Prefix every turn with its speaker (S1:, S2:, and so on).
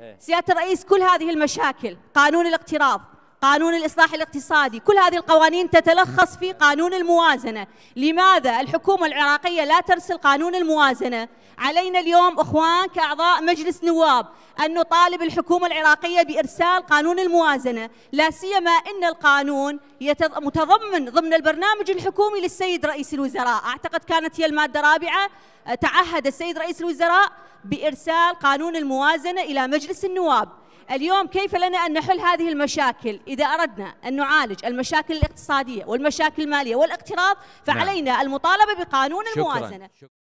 S1: إيه.
S2: سياده الرئيس كل هذه المشاكل قانون الاقتراض قانون الإصلاح الاقتصادي كل هذه القوانين تتلخص في قانون الموازنة لماذا الحكومة العراقية لا ترسل قانون الموازنة علينا اليوم أخوان كأعضاء مجلس نواب أن نطالب الحكومة العراقية بإرسال قانون الموازنة لا سيما أن القانون متضمن ضمن البرنامج الحكومي للسيد رئيس الوزراء أعتقد كانت هي المادة الرابعة أه، تعهد السيد رئيس الوزراء بإرسال قانون الموازنة إلى مجلس النواب اليوم كيف لنا أن نحل هذه المشاكل إذا أردنا أن نعالج المشاكل الاقتصادية والمشاكل المالية والاقتراض نعم. فعلينا المطالبة بقانون
S3: الموازنة